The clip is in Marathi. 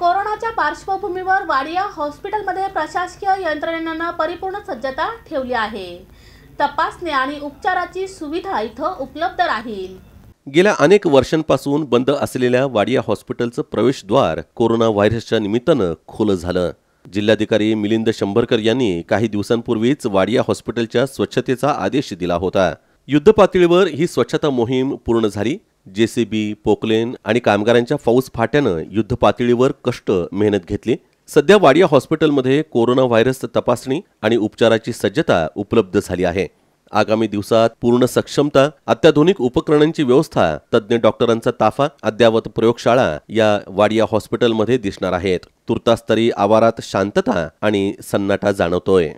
कोरोनाच्या पार्श्वभूमीवर वाडिया हॉस्पिटलमध्ये प्रशासकीय यंत्रणेनं परिपूर्ण सज्जता ठेवली आहे तपासणी आणि उपचाराची सुविधा इथं उपलब्ध राहील गेल्या अनेक वर्षांपासून बंद असलेल्या वाडिया हॉस्पिटलचं प्रवेशद्वार कोरोना व्हायरसच्या निमित्तानं खुलं झालं जिल्हाधिकारी मिलिंद शंभरकर यांनी काही दिवसांपूर्वीच वाडिया हॉस्पिटलच्या स्वच्छतेचा आदेश दिला होता युद्धपातळीवर ही स्वच्छता मोहीम पूर्ण झाली जेसीबी पोकलेन आणि कामगारांच्या फौज फाट्यानं युद्ध पातळीवर कष्ट मेहनत घेतली सध्या वाडिया हॉस्पिटलमध्ये कोरोना व्हायरस तपासणी आणि उपचाराची सज्जता उपलब्ध झाली आहे आगामी दिवसात पूर्ण सक्षमता अत्याधुनिक उपकरणांची व्यवस्था तज्ज्ञ डॉक्टरांचा ताफा अद्यावत प्रयोगशाळा या वाडिया हॉस्पिटलमध्ये दिसणार आहेत तुर्तास्तरी आवारात शांतता आणि सन्नाटा जाणवतोय